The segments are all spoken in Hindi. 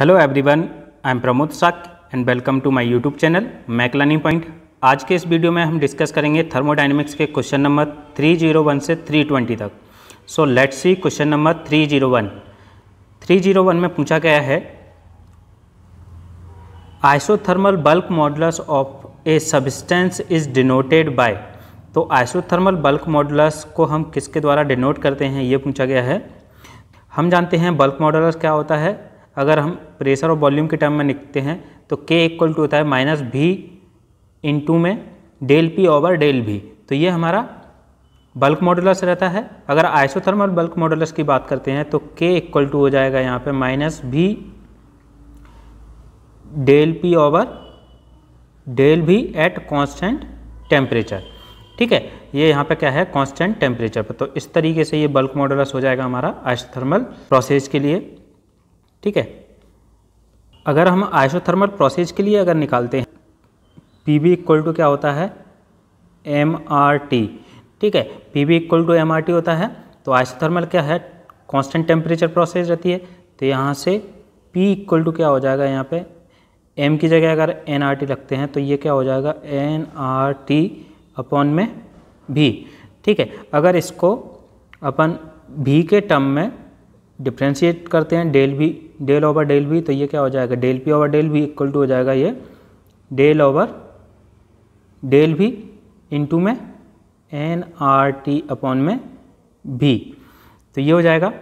Hello everyone I am Pramod साक and welcome to my YouTube channel learning point आज के इस वीडियो में हम डिस्कस करेंगे थर्मोडाइनमिक्स के क्वेश्चन नंबर 301 से 320 तक so let's see question number 301 301 में पूछा गया है isothermal bulk modulus of a substance is denoted by तो आइसोथर्मल बल्क मॉडल्स को हम किसके द्वारा डिनोट करते हैं ये पूछा गया है हम जानते हैं बल्क मॉडल्स क्या होता है अगर हम प्रेशर और वॉल्यूम के टर्म में लिखते हैं तो के इक्वल टू होता है माइनस भी टू में डेल पी ओवर डेल भी तो ये हमारा बल्क मॉडुलस रहता है अगर आइसोथर्मल बल्क मॉडुलस की बात करते हैं तो के इक्वल टू हो जाएगा यहाँ पे minus V del P over del V at constant temperature ठीक है ये यहाँ पे क्या है कांस्टेंट टेम्परेचर पर तो इस तरीके से ये बल्क मॉडुलस हो जाएगा हमारा आइसोथर्मल प्रोसेस के लिए ठीक है अगर हम आइसोथर्मल प्रोसेस के लिए अगर निकालते हैं पी बी इक्वल टू क्या होता है एम आर टी ठीक है P V equal to M R T होता है तो आइसोथर्मल क्या है कांस्टेंट टेम्परेचर प्रोसेस रहती है तो यहाँ से पी इक्वल टू क्या हो जाएगा यहाँ पे एम की जगह अगर एन आर टी रखते हैं तो ये क्या हो जाएगा एन आर टी अपॉन में भी ठीक है अगर इसको अपन भी के टर्म में डिफ्रेंशिएट करते हैं डेल भी डेल ओवर डेल भी तो ये क्या हो जाएगा del P over del V equal to हो जाएगा ये डेल ओवर डेल भी टू में एन आर टी अपॉन में भी तो ये हो जाएगा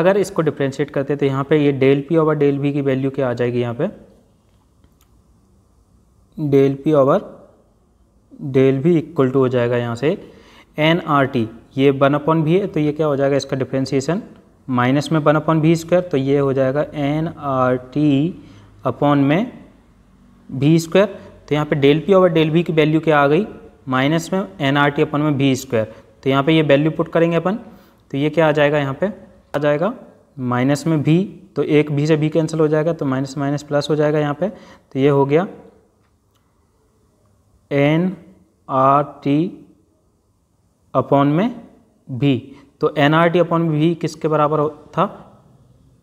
अगर इसको डिफ्रेंशिएट करते हैं तो यहाँ पे ये डेल पी ओवर डेल भी की वैल्यू क्या आ जाएगी यहाँ पे del P over del V equal to हो जाएगा यहाँ से एन आर टी ये वन अपॉन भी है तो ये क्या हो जाएगा इसका डिफ्रेंशिएशन माइनस में वन अपॉन भी स्क्वायर तो ये हो जाएगा एन आर टी अपॉन में भी स्क्वायर तो यहाँ पे del P over del V की वैल्यू क्या आ गई माइनस में एन आर टी अपन में भी स्क्वायर तो यहाँ पे ये वैल्यू पुट करेंगे अपन तो ये क्या आ जाएगा यहाँ पे आ जाएगा माइनस में भी तो एक भी से भी कैंसिल हो जाएगा तो माइनस माइनस प्लस हो जाएगा यहाँ पे तो ये हो गया एन आर टी अपॉन में भी तो N R T upon V किसके बराबर था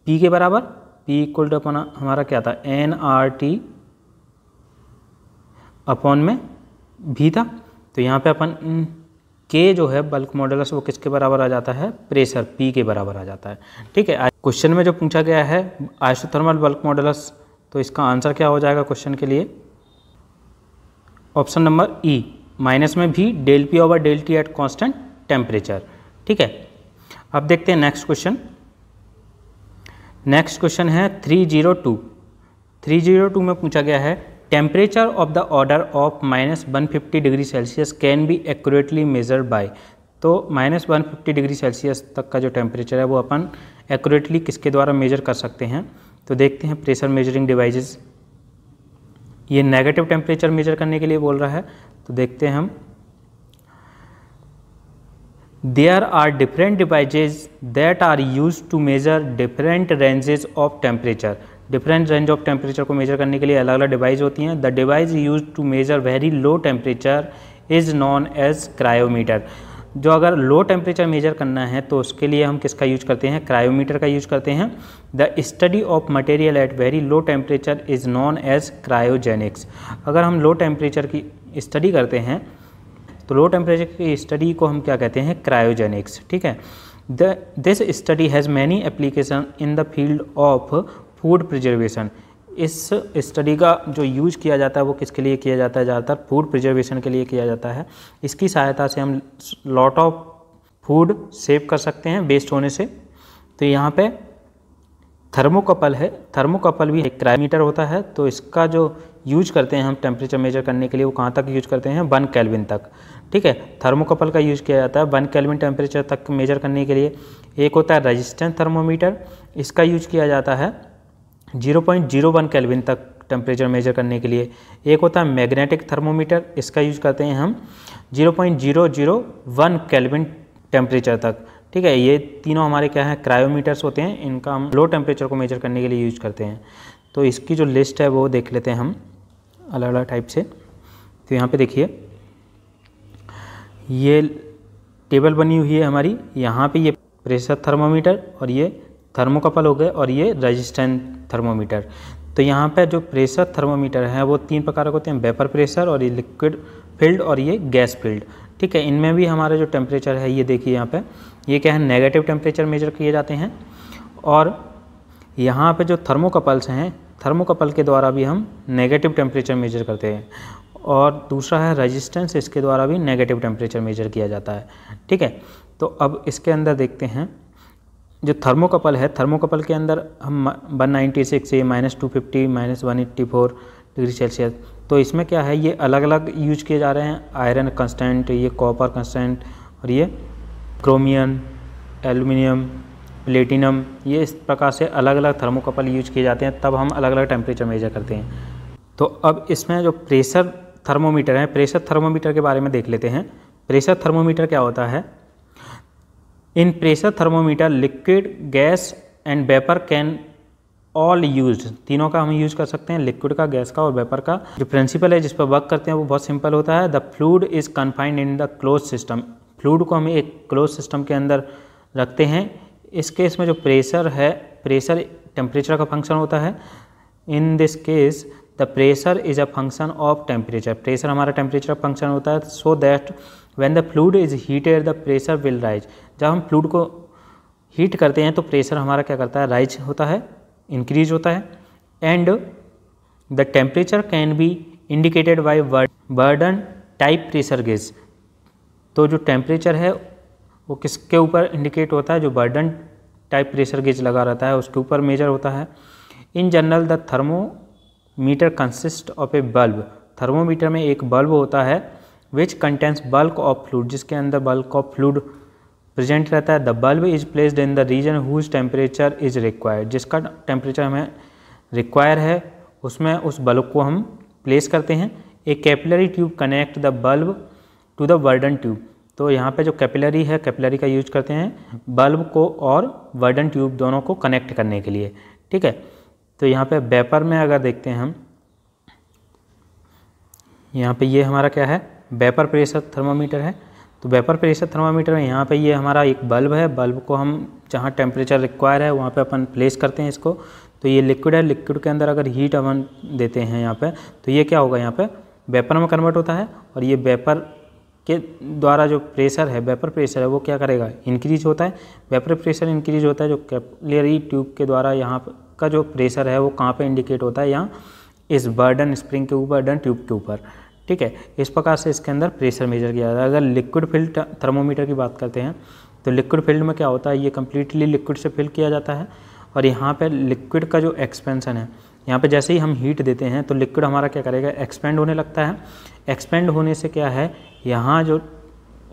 पी के बराबर पी इक्वल टू अपन हमारा क्या था एन आर टी अपॉन में भी था तो यहाँ पे अपन के जो है बल्क मॉडल्स वो किसके बराबर आ जाता है प्रेशर पी के बराबर आ जाता है ठीक है क्वेश्चन में जो पूछा गया है आइसोथर्मल बल्क मॉडल्स तो इसका आंसर क्या हो जाएगा क्वेश्चन के लिए ऑप्शन नंबर ई माइनस में V del P over del T at constant temperature ठीक है अब देखते हैं नेक्स्ट क्वेश्चन नेक्स्ट क्वेश्चन है three zero two three zero two में पूछा गया है temperature of the order of minus one fifty degree Celsius can be accurately measure by तो minus one fifty degree Celsius तक का जो टेम्परेचर है वो अपन एक्यूरेटली किसके द्वारा मेजर कर सकते हैं तो देखते हैं प्रेशर मेजरिंग डिवाइसेस ये नेगेटिव टेम्परेचर मेजर करने के लिए बोल रहा है तो देखते हैं हम There are different devices that are used to measure different ranges of temperature. Different range of temperature को मेजर करने के लिए अलग अलग डिवाइस होती हैं the device use to measure very low temperature is known as cryometer जो अगर लो टेम्परेचर मेजर करना है तो उसके लिए हम किसका यूज करते हैं क्रायोमीटर का यूज करते हैं the study of material at very low temperature is known as cryogenics अगर हम लो टेम्परेचर की स्टडी करते हैं तो लो टेम्परेचर की स्टडी को हम क्या कहते हैं क्रायोजेनिक्स ठीक है the this study has many application in the field of food preservation इस स्टडी का जो यूज किया जाता है वो किसके लिए किया जाता है ज़्यादातर फूड प्रिजर्वेशन के लिए किया जाता है इसकी सहायता से हम लॉट ऑफ फूड सेव कर सकते हैं वेस्ट होने से तो यहाँ पे थर्मोकपल है थर्मोकपल भी एक क्राइमीटर होता है तो इसका जो यूज करते हैं हम टेम्परेचर मेजर करने के लिए वो कहाँ तक यूज करते हैं वन कैलविन तक ठीक है थर्मोकपल का यूज किया जाता है वन कैलविन टेम्परेचर तक मेजर करने के लिए एक होता है रजिस्टेंट थर्मोमीटर इसका यूज किया जाता है zero point zero one kelvin तक टेम्परेचर मेजर करने के लिए एक होता है मैग्नेटिक थर्मोमीटर इसका यूज करते हैं हम zero point zero zero one kelvin temperature तक ठीक है ये तीनों हमारे क्या हैं क्रायोमीटर्स होते हैं इनका हम लो टेम्परेचर को मेजर करने के लिए यूज करते हैं तो इसकी जो लिस्ट है वो देख लेते हैं हम अलग अलग टाइप से तो यहाँ पे देखिए ये टेबल बनी हुई है हमारी यहाँ पे ये प्रेशर थर्मोमीटर और ये थर्मोकपल हो गए और ये रजिस्टेंट थर्मोमीटर तो यहाँ पर जो प्रेशर थर्मोमीटर है वो तीन प्रकार के होते हैं वेपर प्रेशर और ये लिक्विड फील्ड और ये गैस फील्ड ठीक है इनमें भी हमारा जो टेम्परेचर है ये देखिए यहाँ पे ये क्या है नेगेटिव टेम्परेचर मेजर किए जाते हैं और यहाँ पे जो थर्मोकपल्स हैं थर्मोकपल के द्वारा भी हम नेगेटिव टेम्परेचर मेजर करते हैं और दूसरा है रेजिस्टेंस इसके द्वारा भी नेगेटिव टेम्परेचर मेजर किया जाता है ठीक है तो अब इसके अंदर देखते हैं जो थर्मोकपल है थर्मोकपल के अंदर हम 196 से minus two fifty minus one eighty four degree Celsius तो इसमें क्या है ये अलग अलग यूज किए जा रहे हैं आयरन कंस्टेंट ये कॉपर कंस्टेंट और ये क्रोमियम एल्यूमिनियम प्लेटिनम ये इस प्रकार से अलग अलग थर्मोकपल यूज किए जाते हैं तब हम अलग अलग टेम्परेचर मेजर करते हैं तो अब इसमें जो प्रेशर थर्मोमीटर है प्रेशर थर्मोमीटर के बारे में देख लेते हैं प्रेशर थर्मोमीटर क्या होता है in pressure thermometer liquid gas and vapour can all use तीनों का हम यूज कर सकते हैं लिक्विड का गैस का और वेपर का जो प्रिंसिपल है जिस पर वर्क करते हैं वो बहुत सिंपल होता है the fluid is confined in the close system fluid को हम एक क्लोज सिस्टम के अंदर रखते हैं इस केस में जो प्रेशर है प्रेशर टेम्परेचर का फंक्शन होता है in this case the pressure is a function of temperature pressure हमारा टेम्परेचर का फंक्शन होता है so that when the fluid is heated the pressure will rise जब हम फ्लूड को हीट करते हैं तो प्रेशर हमारा क्या करता है राइज होता है इंक्रीज होता है and the temperature can be indicated by Bourdon type pressure gauge तो जो टेम्परेचर है वो किसके ऊपर इंडिकेट होता है जो बर्डन टाइप प्रेशर गेज लगा रहता है उसके ऊपर मेजर होता है in general the thermometer consist of a bulb thermometer में एक बल्ब होता है which contains bulk of fluid जिसके अंदर बल्क ऑफ फ्लूड प्रेजेंट रहता है the bulb is placed in the region whose temperature is required जिसका टेम्परेचर हमें रिक्वायर है उसमें उस बल्ब को हम प्लेस करते हैं a capillary tube connect the bulb to the Bourdon tube तो यहाँ पे जो कैपिलरी है कैपिलरी का यूज करते हैं बल्ब को और वर्डन ट्यूब दोनों को कनेक्ट करने के लिए ठीक है तो यहाँ पे वेपर में अगर देखते हैं हम यहाँ पे ये हमारा क्या है वेपर प्रेशर थर्मामीटर है तो वेपर प्रेशर थर्मामीटर में यहाँ पे ये हमारा एक बल्ब है बल्ब को हम जहाँ टेम्परेचर रिक्वायर है वहाँ पे अपन प्लेस करते हैं इसको तो ये लिक्विड है लिक्विड के अंदर अगर हीट अपन देते हैं यहाँ पर तो ये क्या होगा यहाँ पर वेपर में कन्वर्ट होता है और ये वेपर के द्वारा जो प्रेशर है वेपर प्रेशर है वो क्या करेगा इंक्रीज होता है वेपर प्रेशर इंक्रीज होता है जो कैपलेरी ट्यूब के द्वारा यहाँ का जो प्रेशर है वो कहाँ पे इंडिकेट होता है यहाँ इस बर्डन स्प्रिंग के ऊपर बर्डन ट्यूब के ऊपर ठीक है इस प्रकार से इसके अंदर प्रेशर मेजर किया जाता है अगर लिक्विड फील्ड थर्मोमीटर की बात करते हैं तो लिक्विड फील्ड में क्या होता है ये कम्प्लीटली लिक्विड से फिल किया जाता है और यहाँ पर लिक्विड का जो एक्सपेंसन है यहाँ पे जैसे ही हम हीट देते हैं तो लिक्विड हमारा क्या करेगा एक्सपेंड होने लगता है एक्सपेंड होने से क्या है यहाँ जो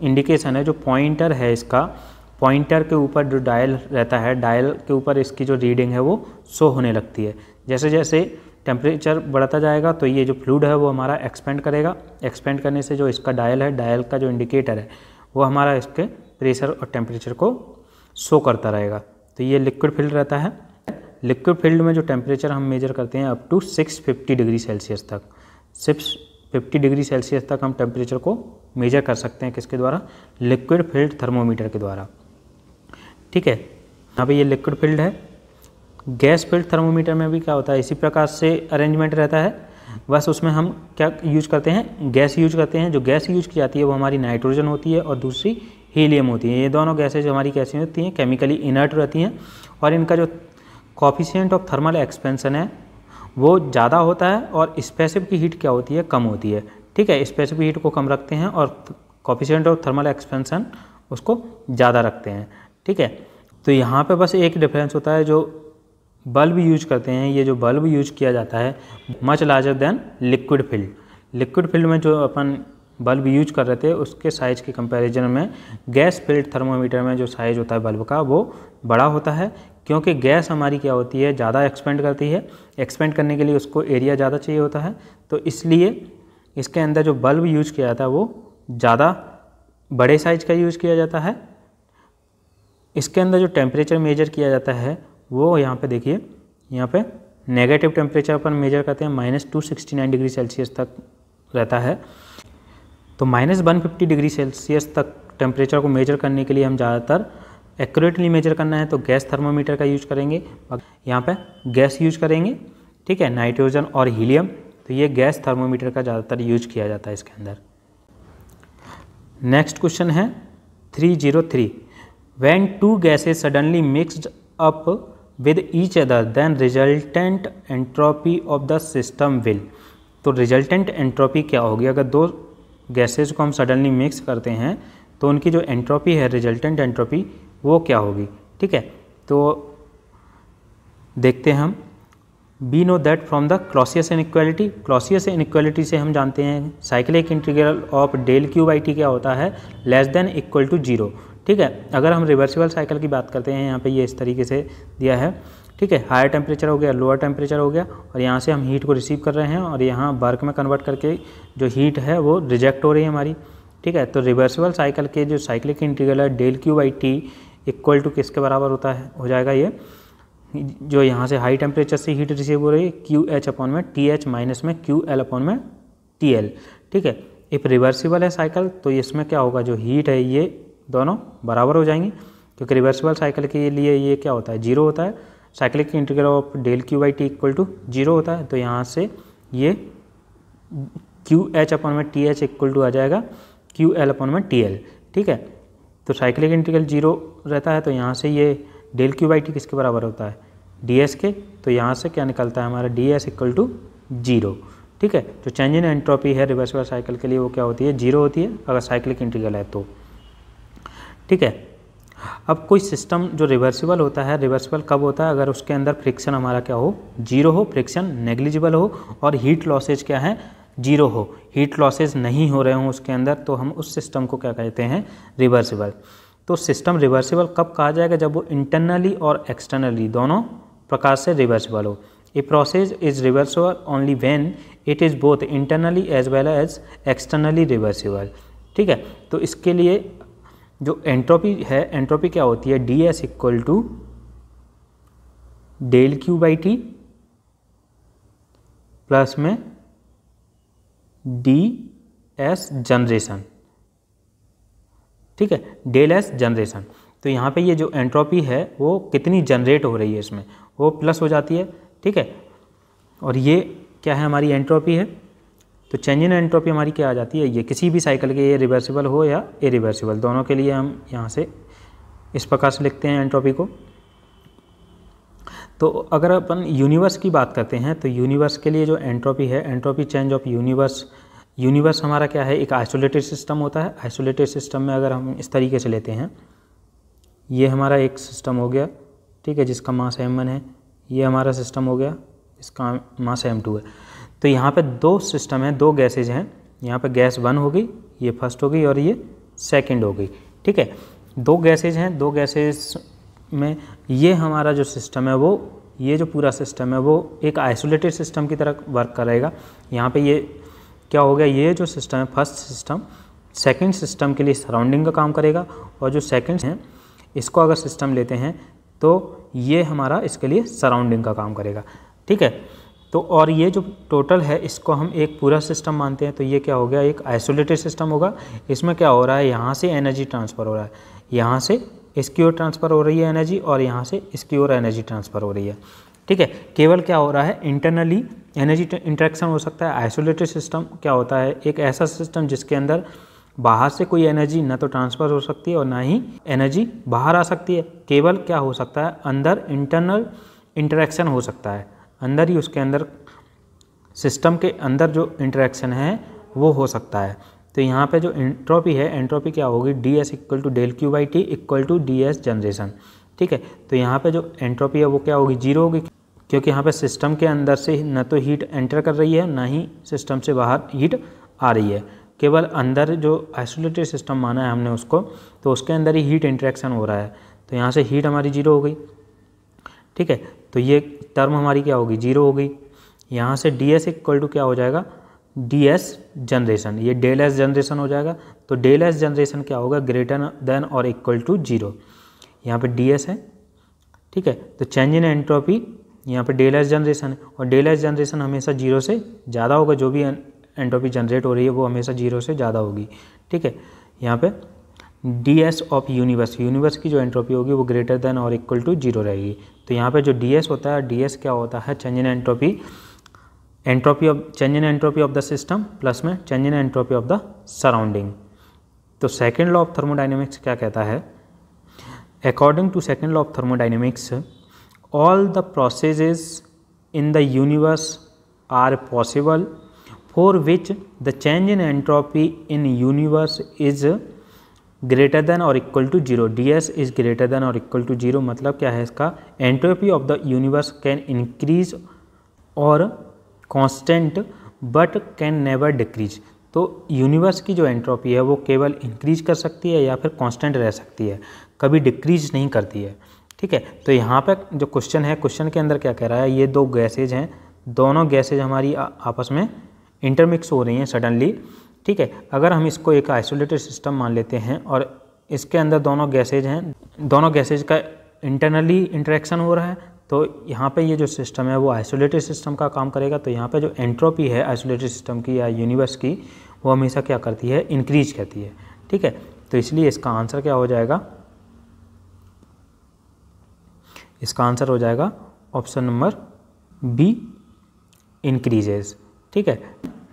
इंडिकेशन है जो पॉइंटर है इसका पॉइंटर के ऊपर जो डायल रहता है डायल के ऊपर इसकी जो रीडिंग है वो शो होने लगती है जैसे जैसे टेम्परेचर बढ़ता जाएगा तो ये जो फ्लूड है वो हमारा एक्सपेंड करेगा एक्सपेंड करने से जो इसका डायल है डायल का जो इंडिकेटर है वो हमारा इसके प्रेशर और टेम्परेचर को शो करता रहेगा तो ये लिक्विड फिल्ड रहता है लिक्विड फील्ड में जो टेम्परेचर हम मेजर करते हैं अप टू 650 डिग्री सेल्सियस तक 650 डिग्री सेल्सियस तक हम टेम्परेचर को मेजर कर सकते हैं किसके द्वारा लिक्विड फील्ड थर्मोमीटर के द्वारा ठीक है यहाँ पे ये लिक्विड फील्ड है गैस फील्ड थर्मोमीटर में भी क्या होता है इसी प्रकार से अरेंजमेंट रहता है बस उसमें हम क्या यूज करते हैं गैस यूज करते हैं जो गैस यूज की जाती है वो हमारी नाइट्रोजन होती है और दूसरी हीलियम होती है ये दोनों गैसेज हमारी कैसी होती हैं केमिकली इनर्ट रहती हैं और इनका जो कॉफिशेंट ऑफ थर्मल एक्सपेंसन है वो ज़्यादा होता है और स्पेसिफिक हीट क्या होती है कम होती है ठीक है स्पेसिफिक हीट को कम रखते हैं और कॉफिशेंट ऑफ थर्मल एक्सपेंसन उसको ज़्यादा रखते हैं ठीक है तो यहाँ पे बस एक डिफरेंस होता है जो बल्ब यूज करते हैं ये जो बल्ब यूज किया जाता है much larger than liquid filled liquid filled में जो अपन बल्ब यूज कर रहे थे उसके साइज़ के कंपैरिजन में गैस फील्ड थर्मोमीटर में जो साइज़ होता है बल्ब का वो बड़ा होता है क्योंकि गैस हमारी क्या होती है ज़्यादा एक्सपेंड करती है एक्सपेंड करने के लिए उसको एरिया ज़्यादा चाहिए होता है तो इसलिए इसके अंदर जो बल्ब यूज किया जाता है वो ज़्यादा बड़े साइज का यूज किया जाता है इसके अंदर जो टेम्परेचर मेजर किया जाता है वो यहाँ पे देखिए यहाँ पे नेगेटिव टेम्परेचर पर मेजर करते हैं minus two sixty nine degree Celsius तक रहता है तो minus one fifty degree Celsius तक टेम्परेचर को मेजर करने के लिए हम ज़्यादातर एक्यूरेटली मेजर करना है तो गैस थर्मोमीटर का यूज करेंगे यहाँ पर गैस यूज करेंगे ठीक है नाइट्रोजन और हीलियम तो ये गैस थर्मोमीटर का ज़्यादातर यूज किया जाता है इसके अंदर नेक्स्ट क्वेश्चन है 303 when two gases suddenly mixed up with each other then resultant entropy of the system will तो रिजल्टेंट एंट्रोपी क्या होगी अगर दो गैसेज को हम सडनली मिक्स करते हैं तो उनकी जो एंट्रोपी है रिजल्टेंट एंट्रोपी वो क्या होगी ठीक है तो देखते हैं हम we know that from the Clausius equality Clausius equality से हम जानते हैं cyclic integral of del Q by T क्या होता है less than equal to zero ठीक है अगर हम रिवर्सिबल साइकिल की बात करते हैं यहाँ पे ये इस तरीके से दिया है ठीक है हायर टेम्परेचर हो गया लोअर टेम्परेचर हो गया और यहाँ से हम हीट को रिसीव कर रहे हैं और यहाँ वर्क में कन्वर्ट करके जो हीट है वो रिजेक्ट हो रही है हमारी ठीक है तो रिवर्सिबल साइकिल के जो साइक्लिक इंटीग्रल है del Q by T equal to किसके बराबर होता है हो जाएगा ये जो यहाँ से हाई टेम्परेचर से हीट रिसीव हो रही है क्यू एच अपॉन में टी एच माइनस में क्यू एल अपॉन में टी एल ठीक है इफ रिवर्सिबल है साइकिल तो इसमें क्या होगा जो हीट है ये दोनों बराबर हो जाएंगे क्योंकि रिवर्सिबल साइकिल के लिए ये क्या होता है जीरो होता है cyclic integral of del Q by T equal to zero होता है तो यहाँ से ये क्यू एच अपॉन में टी एच इक्वल टू आ जाएगा क्यू एल अपॉन में टी एल ठीक है तो साइक्लिक इंटीग्रल जीरो रहता है तो यहाँ से ये डेल क्यू बाई टी किसके बराबर होता है डी एस के तो यहाँ से क्या निकलता है हमारा D S equal to zero ठीक है जो चेंज इन एंट्रोपी है रिवर्सिबल साइकिल के लिए वो क्या होती है जीरो होती है अगर साइक्लिक इंटीग्रल है तो ठीक है अब कोई सिस्टम जो रिवर्सिबल होता है रिवर्सिबल कब होता है अगर उसके अंदर फ्रिक्शन हमारा क्या हो जीरो हो फ्रिक्शन नेग्लिजिबल हो और हीट लॉसेज क्या है जीरो हो हीट लॉसेज नहीं हो रहे हों उसके अंदर तो हम उस सिस्टम को क्या कहते हैं रिवर्सिबल तो सिस्टम रिवर्सिबल कब कहा जाएगा जब वो इंटरनली और एक्सटर्नली दोनों प्रकार से रिवर्सिबल हो a process is reversible only when it is both internally as well as externally reversible ठीक है तो इसके लिए जो एंट्रोपी है एंट्रोपी क्या होती है D S equal to del Q by T plus में डी एस जनरेशन ठीक है डेल एस जनरेशन तो यहाँ पे ये जो एंट्रोपी है वो कितनी जनरेट हो रही है इसमें वो प्लस हो जाती है ठीक है और ये क्या है हमारी एंट्रोपी है तो चेंज इन एंट्रोपी हमारी क्या आ जाती है ये किसी भी साइकिल के ये रिवर्सिबल हो या ए दोनों के लिए हम यहाँ से इस प्रकार से लिखते हैं एंट्रोपी को तो अगर अपन यूनिवर्स की बात करते हैं तो यूनिवर्स के लिए जो एंट्रोपी है entropy change of universe universe हमारा क्या है एक आइसोलेटेड सिस्टम होता है आइसोलेटेड सिस्टम में अगर हम इस तरीके से लेते हैं ये हमारा एक सिस्टम हो गया ठीक है जिसका मास एम वन है ये हमारा सिस्टम हो गया इसका मास एम टू है तो यहाँ पर दो सिस्टम हैं दो गैसेज हैं यहाँ पर गैस वन हो गई ये फर्स्ट हो गई और ये सेकेंड हो गई ठीक है दो गैसेज हैं दो गैसेज में ये हमारा जो सिस्टम है वो ये जो पूरा सिस्टम है वो एक आइसोलेटेड सिस्टम की तरह वर्क करेगा यहाँ पे ये क्या हो गया ये जो सिस्टम है फर्स्ट सिस्टम सेकंड सिस्टम के लिए सराउंडिंग का काम करेगा और जो सेकंड हैं इसको अगर सिस्टम लेते हैं तो ये हमारा इसके लिए सराउंडिंग का काम करेगा ठीक है तो और ये जो टोटल है इसको हम एक पूरा सिस्टम मानते हैं तो ये क्या हो गया एक आइसोलेटेड सिस्टम होगा इसमें क्या हो रहा है यहाँ से एनर्जी ट्रांसफ़र हो रहा है यहाँ से इसकी ओर ट्रांसफ़र हो रही है एनर्जी और यहाँ से इसकी ओर एनर्जी ट्रांसफ़र हो रही है ठीक है केवल क्या हो रहा है इंटरनली एनर्जी इंट्रैक्शन हो सकता है आइसोलेटेड सिस्टम क्या होता है एक ऐसा सिस्टम जिसके अंदर बाहर से कोई एनर्जी ना तो ट्रांसफ़र हो सकती है और ना ही एनर्जी बाहर आ सकती है केवल क्या हो सकता है अंदर इंटरनल इंटरेक्शन हो सकता है अंदर ही उसके अंदर सिस्टम के अंदर जो इंटरेक्शन है वो हो सकता है तो यहाँ पे जो एंट्रोपी है एंट्रोपी क्या होगी D S equal to del Q by T equal to D S generation ठीक है तो यहाँ पे जो एंट्रोपी है वो क्या होगी जीरो होगी क्योंकि यहाँ पे सिस्टम के अंदर से न तो हीट एंटर कर रही है ना ही सिस्टम से बाहर हीट आ रही है केवल अंदर जो आइसोलेटेड सिस्टम माना है हमने उसको तो उसके अंदर ही हीट इंट्रैक्शन हो रहा है तो यहाँ से हीट हमारी जीरो हो गई ठीक है तो ये टर्म हमारी क्या होगी जीरो हो गई यहाँ से डी एस इक्वल टू क्या हो जाएगा डी एस जनरेशन ये डेल एस जनरेशन हो जाएगा तो डेल एस जनरेशन क्या होगा ग्रेटर देन और इक्वल टू जीरो यहाँ पे डी एस है ठीक है तो चेंज इन एंट्रोपी यहाँ पे डेल एस जनरेशन है और डेल एस जनरेशन हमेशा जीरो से ज़्यादा होगा जो भी एंट्रोपी जनरेट हो रही है वो हमेशा जीरो से ज़्यादा होगी ठीक है यहाँ पे D S of universe universe की जो एंट्रोपी होगी वो ग्रेटर देन और इक्वल टू जीरो रहेगी तो यहाँ पे जो डी एस होता है डी एस क्या होता है change in entropy entropy of change in entropy of the system plus में change in entropy of the surrounding तो सेकेंड लॉ ऑफ थर्मोडाइनमिक्स क्या कहता है according to second law of thermodynamics all the processes in the universe are possible for which the change in entropy in universe is greater than और equal to zero D S is greater than और इक्वल टू जीरो मतलब क्या है इसका entropy of the universe can increase और constant but can never decrease तो यूनिवर्स की जो एंट्रोपी है वो केवल इंक्रीज कर सकती है या फिर कांस्टेंट रह सकती है कभी डिक्रीज नहीं करती है ठीक है तो यहाँ पर जो क्वेश्चन है क्वेश्चन के अंदर क्या कह रहा है ये दो गैसेज हैं दोनों गैसेज हमारी आ, आपस में इंटरमिक्स हो रही हैं सडनली ठीक है अगर हम इसको एक आइसोलेटेड सिस्टम मान लेते हैं और इसके अंदर दोनों गैसेज हैं दोनों गैसेज का इंटरनली इंटरेक्शन हो रहा है तो यहाँ पे ये जो सिस्टम है वो आइसोलेटेड सिस्टम का काम करेगा तो यहाँ पे जो एंट्रोपी है आइसोलेटेड सिस्टम की या यूनिवर्स की वो हमेशा क्या करती है इंक्रीज करती है ठीक है तो इसलिए इसका आंसर क्या हो जाएगा इसका आंसर हो जाएगा ऑप्शन नंबर बी इंक्रीजेज ठीक है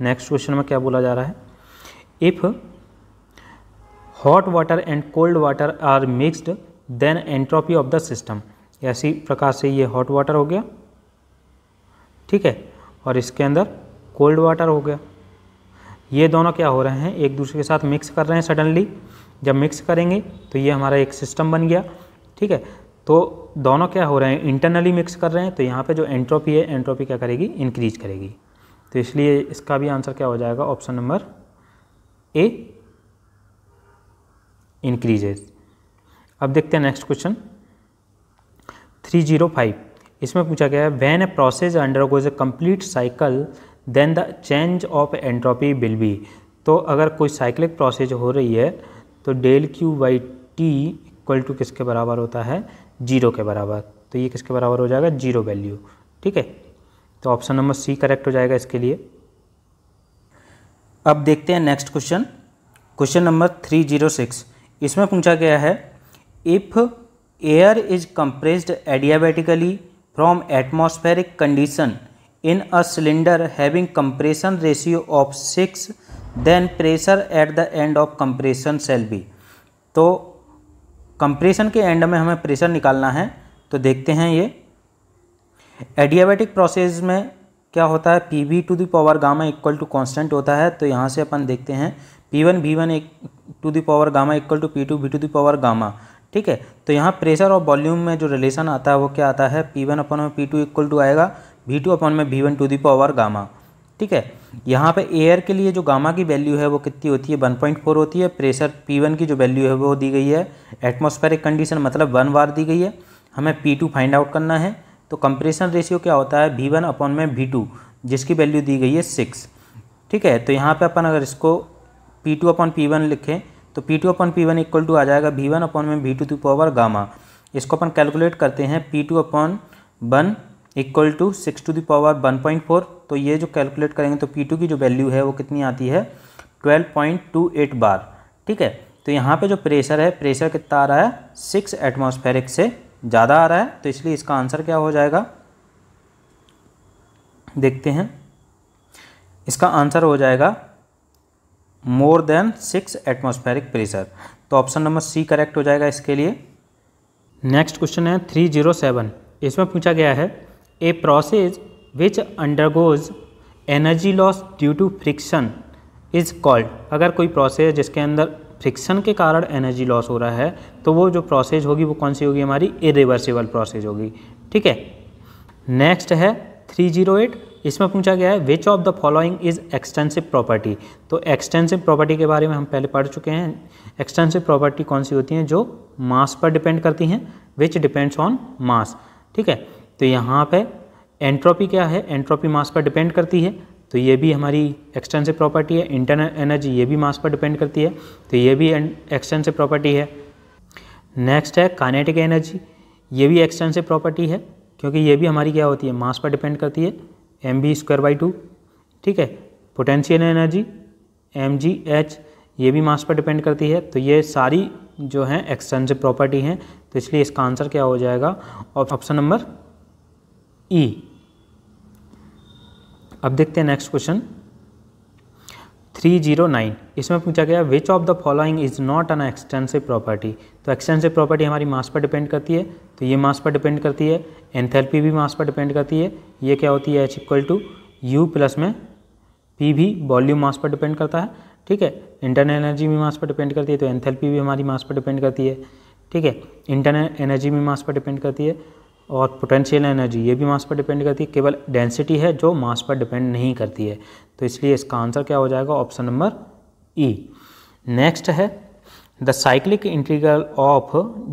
नेक्स्ट क्वेश्चन में क्या बोला जा रहा है if hot water and cold water are mixed then entropy of the system ऐसी प्रकार से ये हॉट वाटर हो गया ठीक है और इसके अंदर कोल्ड वाटर हो गया ये दोनों क्या हो रहे हैं एक दूसरे के साथ मिक्स कर रहे हैं सडनली जब मिक्स करेंगे तो ये हमारा एक सिस्टम बन गया ठीक है तो दोनों क्या हो रहे हैं इंटरनली मिक्स कर रहे हैं तो यहाँ पे जो एंट्रोपी है एंट्रोपी क्या करेगी इंक्रीज करेगी तो इसलिए इसका भी आंसर क्या हो जाएगा ऑप्शन नंबर ए इंक्रीजेज अब देखते हैं next question three zero five इसमें पूछा गया है when a process undergoes a complete cycle then the change of entropy will be तो अगर कोई साइक्लिक प्रोसेस हो रही है तो del Q by T equal to किसके बराबर होता है जीरो के बराबर तो ये किसके बराबर हो जाएगा जीरो वैल्यू ठीक है तो ऑप्शन नंबर सी करेक्ट हो जाएगा इसके लिए अब देखते हैं next question question number three zero six इसमें पूछा गया है if air is compressed adiabatically from atmospheric condition in a cylinder having compression ratio of six then pressure at the end of compression shall be तो कंप्रेशन के एंड में हमें प्रेशर निकालना है तो देखते हैं ये एडियाबेटिक प्रोसेस में क्या होता है P V to the power gamma equal to constant होता है तो यहाँ से अपन देखते हैं पी वन भी वन एक to the power gamma equal to P to we to the power gamma ठीक है तो यहाँ प्रेशर और वॉल्यूम में जो रिलेशन आता है वो क्या आता है पी वन अपन में पी टू इक्वल टू आएगा वी टू अपन में V one to the power gamma ठीक है यहाँ पे एयर के लिए जो गामा की वैल्यू है वो कितनी होती है वन पॉइंट फोर होती है प्रेशर पी वन की जो वैल्यू है वो दी गई है एटमोस्फेरिक कंडीशन मतलब वन बार दी गई है हमें पी टू फाइंड आउट करना है तो कंप्रेशन रेशियो क्या होता है वन अपॉन में टू जिसकी वैल्यू दी गई है सिक्स ठीक है तो यहाँ पर अपन अगर इसको P two upon P one लिखें तो P two upon P one equal to आ जाएगा वी वन अपॉन में V two to power gamma इसको अपन कैलकुलेट करते हैं P two upon one equal to six to the power one point four तो ये जो कैलकुलेट करेंगे तो पी टू की जो वैल्यू है वो कितनी आती है twelve point two eight bar ठीक है तो यहाँ पे जो प्रेशर है प्रेशर कितना आ रहा है सिक्स एटमोस्फेरिक से ज़्यादा आ रहा है तो इसलिए इसका आंसर क्या हो जाएगा देखते हैं इसका आंसर हो जाएगा more than six atmospheric pressure तो ऑप्शन नंबर सी करेक्ट हो जाएगा इसके लिए नेक्स्ट क्वेश्चन है थ्री जीरो सेवन इसमें पूछा गया है a process which undergoes energy loss due to friction is called अगर कोई प्रोसेस जिसके अंदर फ्रिक्शन के कारण एनर्जी लॉस हो रहा है तो वो जो प्रोसेस होगी वो कौन सी होगी हमारी इरिवर्सिबल प्रोसेस होगी ठीक है नेक्स्ट है थ्री जीरो एट इसमें पूछा गया है which of the following is extensive property तो एक्सटेंसिव प्रॉपर्टी के बारे में हम पहले पढ़ चुके हैं एक्सटेंसिव प्रॉपर्टी कौन सी होती हैं जो मास पर डिपेंड करती हैं विच डिपेंड्स ऑन मास ठीक है तो यहाँ पे एंट्रोपी क्या है एंट्रोपी मास पर डिपेंड करती है तो ये भी हमारी एक्सटेंसिव प्रॉपर्टी है इंटरनल एनर्जी ये भी मास पर डिपेंड करती है तो ये भी एक्सटेंसिव प्रॉपर्टी है नेक्स्ट है कानेटिक एनर्जी ये भी एक्सटेंसिव प्रॉपर्टी है क्योंकि ये भी हमारी क्या होती है मास पर डिपेंड करती है M V square by two ठीक है potential energy M G H ये भी मास पर डिपेंड करती है तो ये सारी जो हैं एक्सटेंसिव प्रॉपर्टी हैं तो इसलिए इसका आंसर क्या हो जाएगा ऑप्शन नंबर ई अब देखते हैं next question three zero nine इसमें पूछा गया which of the following is not an extensive property तो एक्सटेंसिव प्रॉपर्टी हमारी मास पर डिपेंड करती है तो ये मास पर डिपेंड करती है एंथेल्पी भी मास पर डिपेंड करती है ये क्या होती है H equal to U plus में पी भी वॉल्यूम मास पर डिपेंड करता है ठीक है इंटरनल एनर्जी भी मास पर डिपेंड करती है तो एंथेल्पी भी हमारी मास पर डिपेंड करती है ठीक है इंटरनल एनर्जी भी मास पर डिपेंड करती है और पोटेंशियल एनर्जी ये भी मास पर डिपेंड करती है केवल डेंसिटी है जो मास पर डिपेंड नहीं करती है तो इसलिए इसका आंसर क्या हो जाएगा ऑप्शन नंबर ई नेक्स्ट है the cyclic integral of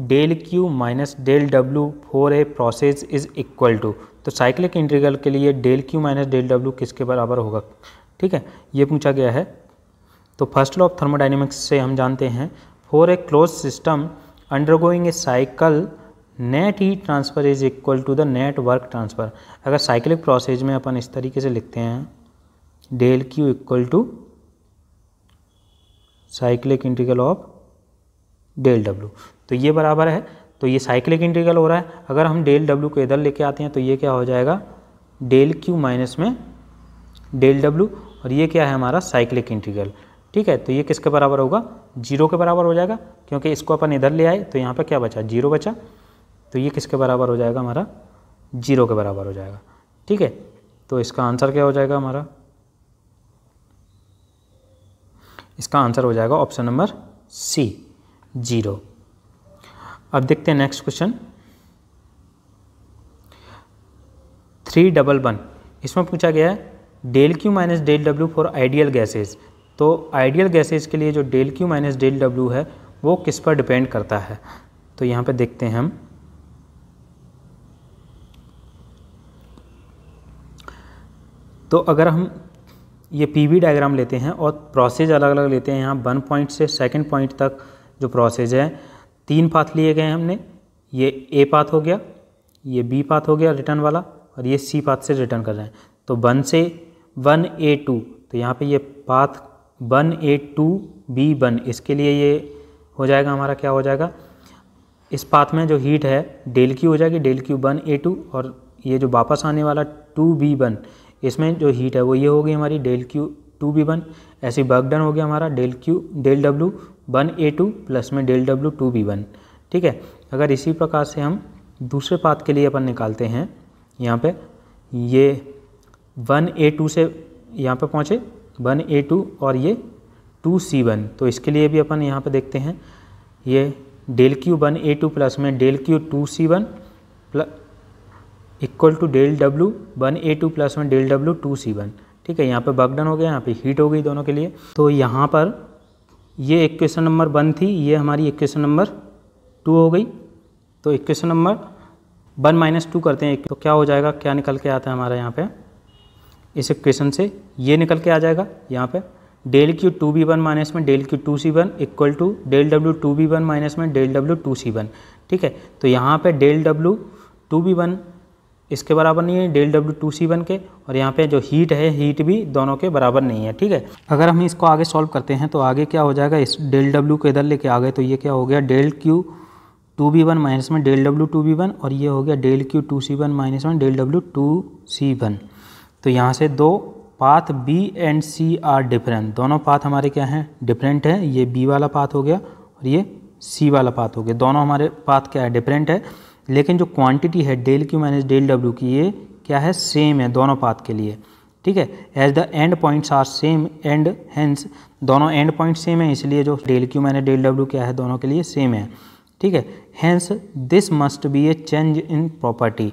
del Q minus del W for a process is equal to तो साइक्लिक इंटीग्रल के लिए del Q minus del W किसके बराबर होगा ठीक है ये पूछा गया है तो फर्स्ट लॉ ऑफ थर्मोडाइनमिक्स से हम जानते हैं for a closed system undergoing a cycle net heat transfer is equal to the net work transfer अगर साइक्लिक प्रोसेस में अपन इस तरीके से लिखते हैं del Q equal to cyclic integral of del W तो ये बराबर है तो ये साइक्लिक इंटीग्रल हो रहा है अगर हम डेल डब्ल्यू को इधर लेके आते हैं तो ये क्या हो जाएगा डेल क्यू माइनस में डेल डब्ल्यू और ये क्या है हमारा साइक्लिक इंटीग्रल ठीक है तो ये किसके बराबर होगा जीरो के बराबर हो जाएगा क्योंकि इसको अपन इधर ले आए तो यहाँ पर क्या बचा जीरो बचा तो ये किसके बराबर हो जाएगा हमारा जीरो के बराबर हो जाएगा ठीक है तो इसका आंसर क्या हो जाएगा हमारा इसका आंसर हो जाएगा ऑप्शन नंबर सी जीरो अब देखते हैं next question three double one इसमें पूछा गया है del Q minus del W for ideal gases तो आइडियल गैसेज के लिए जो del Q minus del W है वो किस पर डिपेंड करता है तो यहाँ पे देखते हैं हम तो अगर हम ये पीवी डायग्राम लेते हैं और प्रोसेस अलग अलग लेते हैं यहाँ वन पॉइंट से सेकंड पॉइंट तक जो प्रोसेस है तीन पाथ लिए गए हमने ये ए पाथ हो गया ये बी पाथ हो गया रिटर्न वाला और ये सी पाथ से रिटर्न कर रहे हैं तो वन से वन ए टू तो यहाँ पे ये path one A two B one इसके लिए ये हो जाएगा हमारा क्या हो जाएगा इस पाथ में जो हीट है डेल क्यू हो जाएगी del Q one A two और ये जो वापस आने वाला टू बी वन इसमें जो हीट है वो ये होगी हमारी del Q two B one ऐसे वर्क डन हो गया हमारा del Q del W one A two plus में del W two B one ठीक है अगर इसी प्रकार से हम दूसरे पाथ के लिए अपन निकालते हैं यहाँ पे ये वन ए टू से यहाँ पे पहुँचे वन ए टू और ये टू सी वन तो इसके लिए भी अपन यहाँ पे देखते हैं ये del Q one A two plus में del Q two C one plus equal to del W one A two plus one del W two C one ठीक है यहाँ पे बगडन हो गया यहाँ पे हीट हो गई दोनों के लिए तो यहाँ पर ये इक्वेशन नंबर वन थी ये हमारी इक्वेशन नंबर टू हो गई तो equation number one minus two करते हैं तो क्या हो जाएगा क्या निकल के आता है हमारा यहाँ पे इस इक्वेशन से ये निकल के आ जाएगा यहाँ पे del Q two B one minus में del Q two C one equal to del W two B one minus में del W two C one ठीक है तो यहाँ पे del W two B one इसके बराबर नहीं है del W two C one के और यहाँ पे जो हीट है हीट भी दोनों के बराबर नहीं है ठीक है अगर हम इसको आगे सॉल्व करते हैं तो आगे क्या हो जाएगा इस डेल डब्ल्यू को इधर लेके आ गए तो ये क्या हो गया del Q two B one minus में del W two B one और ये हो गया del Q two C one minus में del W two C one तो यहाँ से दो path B and C are different दोनों पाथ हमारे क्या हैं डिफरेंट है ये बी वाला पाथ हो गया और ये सी वाला पाथ हो गया दोनों हमारे पाथ क्या है डिफरेंट है लेकिन जो क्वांटिटी है del Q minus del W की ये क्या है सेम है दोनों पाथ के लिए ठीक है as the end points are same and hence दोनों एंड पॉइंट सेम है इसलिए जो del Q minus del W क्या है दोनों के लिए सेम है ठीक है hence this must be a change in property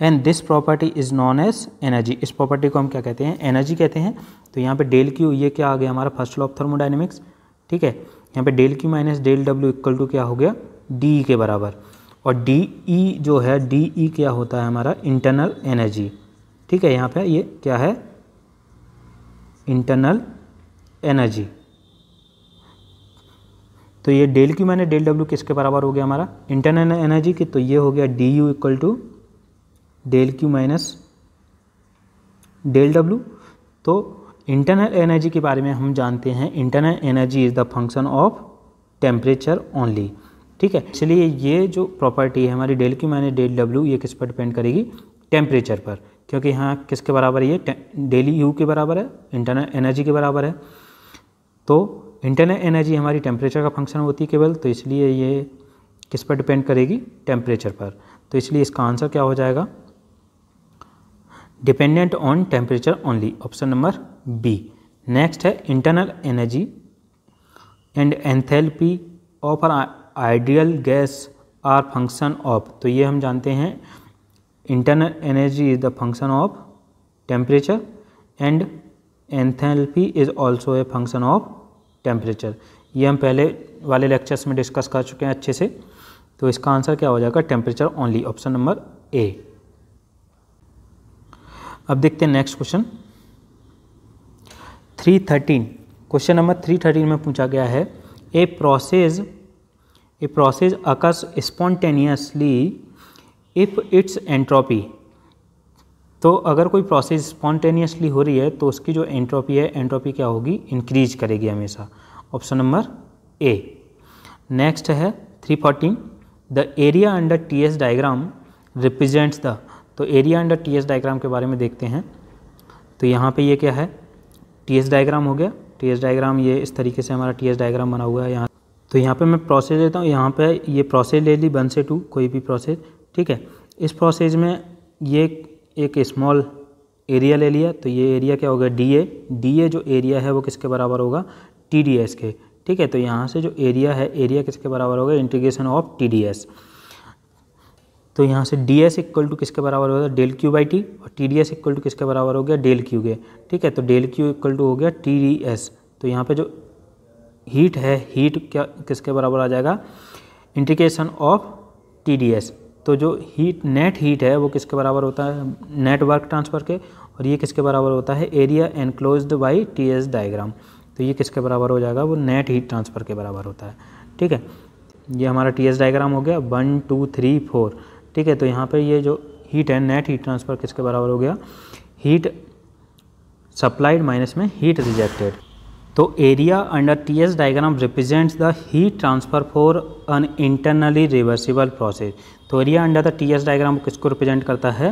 and this property is known as energy इस प्रॉपर्टी को हम क्या कहते हैं एनर्जी कहते हैं तो यहाँ पे डेल क्यू ये क्या आ गया हमारा फर्स्ट लॉ ऑफ थर्मोडाइनमिक्स ठीक है यहाँ पे del Q minus del W equal to क्या हो गया डी के बराबर और डी ई e जो है डी ई e क्या होता है हमारा इंटरनल एनर्जी ठीक है यहाँ पे ये क्या है इंटरनल एनर्जी तो ये del Q minus del W किसके बराबर हो गया हमारा इंटरनल एनर्जी की तो ये हो गया D U equal to del Q minus del W तो इंटरनल एनर्जी के बारे में हम जानते हैं internal energy is the function of temperature only ठीक है इसलिए ये जो प्रॉपर्टी है हमारी del Q minus del W ये किस पर डिपेंड करेगी टेम्परेचर पर क्योंकि यहाँ किसके बराबर ये डेली यू के बराबर है इंटरनल एनर्जी के बराबर है तो इंटरनल एनर्जी हमारी टेम्परेचर का फंक्शन होती है केवल तो इसलिए ये किस पर डिपेंड करेगी टेम्परेचर पर तो इसलिए इसका आंसर क्या हो जाएगा dependent on temperature only option number B next है internal energy and enthalpy of ideal gas are function of तो ये हम जानते हैं internal energy is the function of temperature and enthalpy is also a function of temperature ये हम पहले वाले लेक्चर्स में डिस्कस कर चुके हैं अच्छे से तो इसका आंसर क्या हो जाएगा temperature only option number A अब देखते हैं next question three thirteen question number three thirteen में पूछा गया है a process A process occurs spontaneously if its entropy तो अगर कोई प्रोसेस स्पॉन्टेनियसली हो रही है तो उसकी जो एंट्रोपी है एंट्रोपी क्या होगी इंक्रीज करेगी हमेशा ऑप्शन नंबर ए नेक्स्ट है 314 the area under T S diagram represents the तो area under T S diagram के बारे में देखते हैं तो यहाँ पे ये क्या है टी एस डाइग्राम हो गया टी एस डाइग्राम ये इस तरीके से हमारा टी एस डाइग्राम बना हुआ है यहाँ तो यहाँ पे मैं प्रोसेस लेता हूँ यहाँ पे ये प्रोसेस ले ली वन से टू कोई भी प्रोसेस ठीक है इस प्रोसेस में ये एक स्मॉल एरिया ले लिया तो ये एरिया क्या होगा डी ए डी ए जो एरिया है वो किसके बराबर होगा टी डी एस के ठीक है तो यहाँ से जो एरिया है एरिया किसके बराबर होगा integration of T D S तो यहाँ से डी एस इक्वल टू किसके बराबर होगा डेल क्यू बाई टी और T D S equal to किसके बराबर हो गया डेल क्यू के ठीक है तो डेल क्यू इक्वल टू हो गया टी डी एस तो यहाँ पे जो हीट है हीट क्या किसके बराबर आ जाएगा इंटीग्रेशन ऑफ टीडीएस तो जो हीट नेट हीट है वो किसके बराबर होता है नेट वर्क ट्रांसफ़र के और ये किसके बराबर होता है area enclose by T S diagram तो ये किसके बराबर हो जाएगा वो नेट हीट ट्रांसफ़र के बराबर होता है ठीक है ये हमारा टी एस डाइग्राम हो गया वन टू थ्री फोर ठीक है तो यहाँ पर ये जो हीट है नेट हीट ट्रांसफ़र किसके बराबर हो गया हीट सप्लाइड माइनस में हीट रिजेक्टेड तो area under T S diagram represents the heat transfer for an internally reversible process तो area under the T S diagram किसको रिप्रेजेंट करता है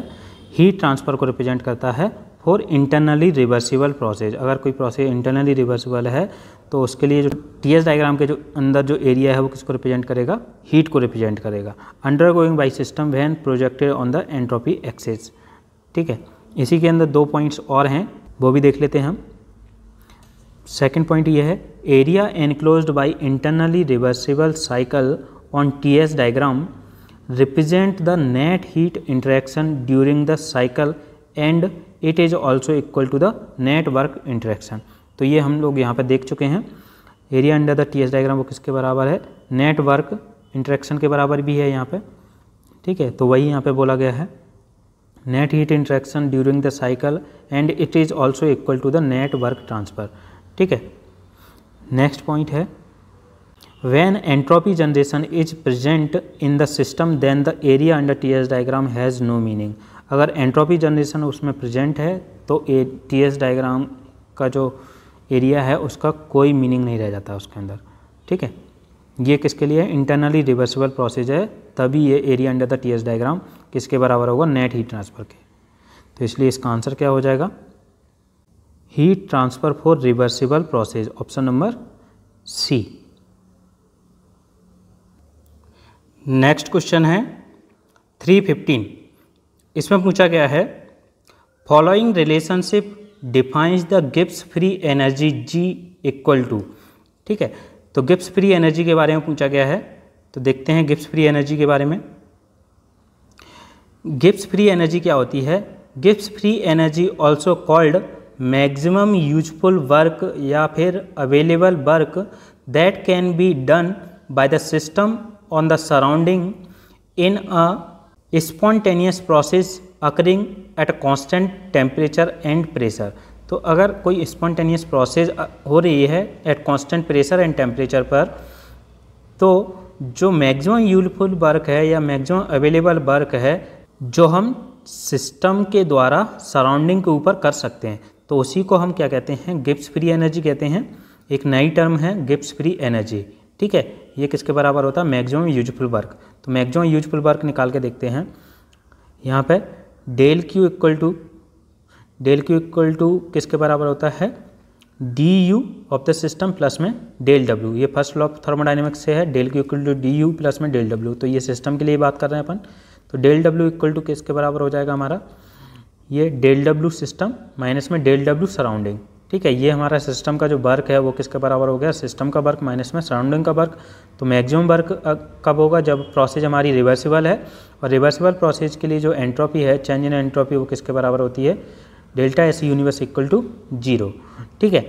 हीट ट्रांसफर को रिप्रेजेंट करता है फॉर इंटरनली रिवर्सिबल प्रोसेस अगर कोई प्रोसेस इंटरनली रिवर्सिबल है तो उसके लिए जो टी एस डायग्राम के जो अंदर जो एरिया है वो किसको रिप्रेजेंट करेगा हीट को रिप्रेजेंट करेगा undergoing by system when projected on the entropy axis ठीक है इसी के अंदर दो पॉइंट्स और हैं वो भी देख लेते हैं हम सेकेंड पॉइंट ये है area enclose by internally reversible cycle on TS diagram represent the net heat interaction during the cycle and it is also equal to the net work interaction तो ये हम लोग यहाँ पर देख चुके हैं area under the T S diagram वो किसके बराबर है नेट वर्क इंटरेक्शन के बराबर भी है यहाँ पे ठीक है तो वही यहाँ पे बोला गया है net heat interaction during the cycle and it is also equal to the net work transfer ठीक है नेक्स्ट पॉइंट है entropy generation is is in the system then the area under T S diagram has no meaning अगर एंट्रोपी जनरेशन उसमें प्रेजेंट है तो टी एस डाइग्राम का जो एरिया है उसका कोई मीनिंग नहीं रह जाता उसके अंदर ठीक है ये किसके लिए इंटरनली रिवर्सिबल प्रोसेस है तभी ये area under the T S diagram किसके बराबर होगा नेट हीट ट्रांसफर के तो इसलिए इसका आंसर क्या हो जाएगा heat transfer for reversible process option number C next question है 315 इसमें पूछा गया है following relationship defines the Gibbs free energy G equal to ठीक है तो गिप्स फ्री एनर्जी के बारे में पूछा गया है तो देखते हैं गिप्स फ्री एनर्जी के बारे में गिप्स फ्री एनर्जी क्या होती है Gibbs free energy also called maximum useful work या फिर available work that can be done by the system on the surrounding in a spontaneous process occurring at a constant temperature and pressure तो अगर कोई स्पॉन्टेनियस प्रोसेस हो रही है at constant pressure and temperature पर तो जो मैक्सिमम यूजफुल वर्क है या मैक्सिमम अवेलेबल वर्क है जो हम सिस्टम के द्वारा सराउंडिंग के ऊपर कर सकते हैं तो उसी को हम क्या कहते हैं गिप्स फ्री एनर्जी कहते हैं एक नई टर्म है गिप्स फ्री एनर्जी ठीक है ये किसके बराबर होता है मैगजिम यूजफुल वर्क तो मैगजिम यूजफुल वर्क निकाल के देखते हैं यहाँ पर del Q equal to del Q equal to किसके बराबर होता है D U of the system plus में डेल डब्ल्यू ये फर्स्ट लॉ थर्मोडाइनमिक्स से है del Q equal to D U plus में डेल डब्ल्यू तो ये सिस्टम के लिए बात कर रहे हैं अपन तो डेल डब्ल्यू इक्वल टू किसके बराबर हो जाएगा हमारा ये डेल डब्ल्यू सिस्टम माइनस में डेल डब्ल्यू सराउंडिंग ठीक है ये हमारा सिस्टम का जो वर्क है वो किसके बराबर हो गया सिस्टम का वर्क माइनस में सराउंडिंग का वर्क तो मैक्सिमम वर्क कब होगा जब प्रोसेस हमारी रिवर्सिबल है और रिवर्सिबल प्रोसेस के लिए जो एंट्रोपी है चेंज इन एंट्रोपी वो किसके बराबर होती है delta S universe equal to zero ठीक है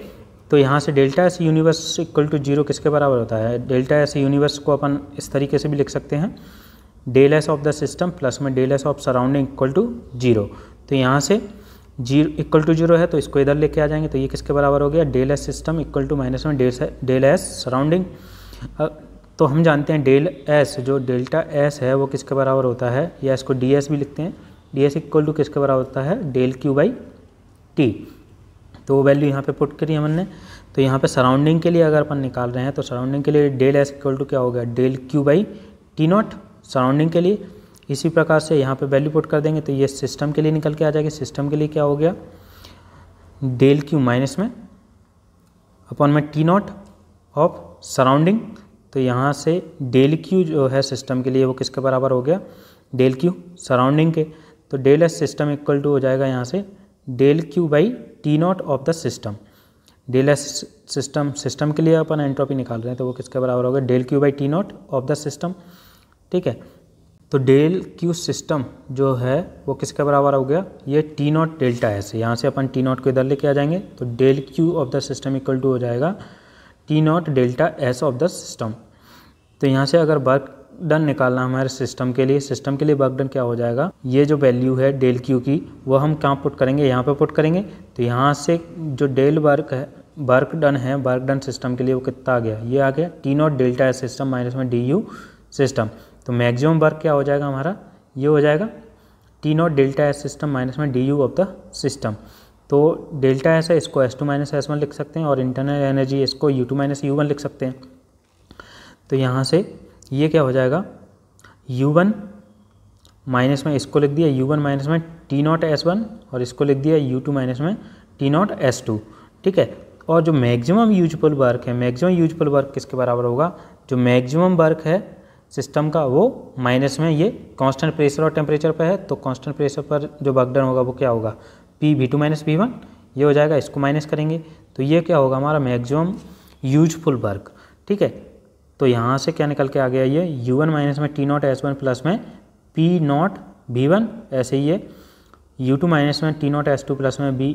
तो यहाँ से delta S universe equal to zero किसके बराबर होता है डेल्टा एस यूनिवर्स को अपन इस तरीके से भी लिख सकते हैं del S of the system plus में del S of surrounding equal to zero तो यहाँ से जीरो इक्वल टू जीरो है तो इसको इधर लेके आ जाएंगे तो ये किसके बराबर हो गया del S system equal to minus में डेल डेल एस सराउंडिंग तो हम जानते हैं डेल एस जो डेल्टा एस है वो किसके बराबर होता है या इसको डी एस भी लिखते हैं डी एस इक्वल टू किसके बराबर होता है डेल क्यू बाई टी तो वो वैल्यू यहाँ पे पुट करी हमने तो यहाँ पे सराउंडिंग के लिए अगर अपन निकाल रहे हैं तो सराउंडिंग के लिए डेल एस इक्वल टू क्या हो गया del Q by T naught surrounding के लिए इसी प्रकार से यहाँ पे वैल्यू पुट कर देंगे तो ये सिस्टम के लिए निकल के आ जाएगी सिस्टम के लिए क्या हो गया डेल क्यू माइनस में अपॉन में टी नॉट ऑफ सराउंडिंग तो यहाँ से डेल क्यू जो है सिस्टम के लिए वो किसके बराबर हो गया डेल क्यू सराउंडिंग के तो del S system equal to हो जाएगा यहाँ से del Q by T naught of the system del S system system के लिए अपन एंट्रोपी निकाल रहे हैं तो वो किसके बराबर हो गया del Q by T naught of the system ठीक है तो डेल क्यू सिस्टम जो है वो किसके बराबर हो गया ये टी नॉट डेल्टा एस यहाँ से अपन टी नॉट को इधर लेके आ जाएंगे तो del Q of the system equal to हो जाएगा T naught delta S of the system तो यहाँ से अगर वर्क डन निकालना हमारे सिस्टम के लिए सिस्टम के लिए वर्क डन क्या हो जाएगा ये जो वैल्यू है डेल क्यू की वो हम कहाँ पुट करेंगे यहाँ पे पुट करेंगे तो यहाँ से जो डेल वर्क है वर्क डन है वर्क डन सिस्टम के लिए वो कितना आ गया ये आ गया T naught delta S system minus में डी यू सिस्टम तो मैक्सिमम वर्क क्या हो जाएगा हमारा ये हो जाएगा T naught delta S system minus में D U of the system तो डेल्टा एस है इसको S two minus S one लिख सकते हैं और इंटरनल एनर्जी इसको U two minus U one लिख सकते हैं तो यहाँ से ये क्या हो जाएगा यू वन माइनस में इसको लिख दिया यू वन माइनस में टी नॉट एस वन और इसको लिख दिया यू टू माइनस में टी नॉट एस टू ठीक है और जो मैक्सिमम यूजफुल वर्क है मैक्सिमम यूजफुल वर्क किसके बराबर होगा जो मैक्सिमम वर्क है सिस्टम का वो माइनस में ये कांस्टेंट प्रेशर और टेम्परेचर पर है तो कांस्टेंट प्रेशर पर जो वर्कडन होगा वो क्या होगा P V two minus V one ये हो जाएगा इसको माइनस करेंगे तो ये क्या होगा हमारा मैक्सिमम यूजफुल वर्क ठीक है तो यहाँ से क्या निकल के आ गया ये यू वन माइनस में T naught S one plus में पी नॉट वी वन ऐसे ही है यू टू माइनस में T naught S two plus में B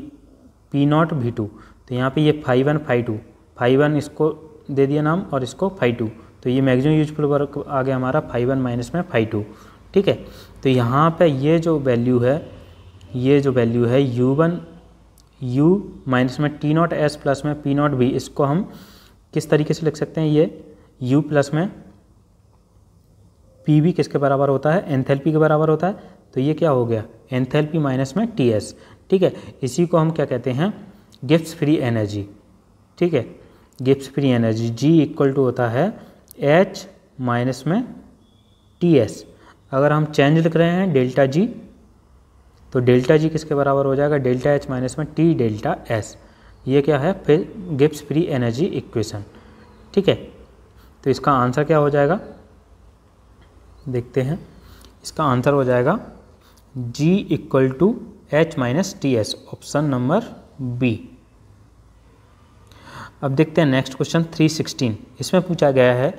P naught V two तो यहाँ पर ये five one five two five one इसको दे दिया नाम और इसको फाइव टू तो ये मैगजिम यूजफुल वर्क आ गया हमारा फाइव वन माइनस में फाइव टू ठीक है तो यहाँ पे ये जो वैल्यू है ये जो वैल्यू है u1 वन यू माइनस में टी नॉट एस प्लस में पी नॉट बी इसको हम किस तरीके से लिख सकते हैं ये u प्लस में पी भी किसके बराबर होता है एंथेल्पी के बराबर होता है तो ये क्या हो गया एंथेल्पी माइनस में टी एस ठीक है इसी को हम क्या कहते हैं गिफ्ट फ्री एनर्जी ठीक है गिफ्ट free energy G equal to होता है एच माइनस में टी एस अगर हम चेंज लिख रहे हैं डेल्टा जी तो डेल्टा जी किसके बराबर हो जाएगा डेल्टा एच माइनस में टी डेल्टा एस ये क्या है फिर गिप्स फ्री एनर्जी इक्वेशन ठीक है तो इसका आंसर क्या हो जाएगा देखते हैं इसका आंसर हो जाएगा G equal to H minus T S option number B अब देखते हैं नेक्स्ट क्वेश्चन 316 इसमें पूछा गया है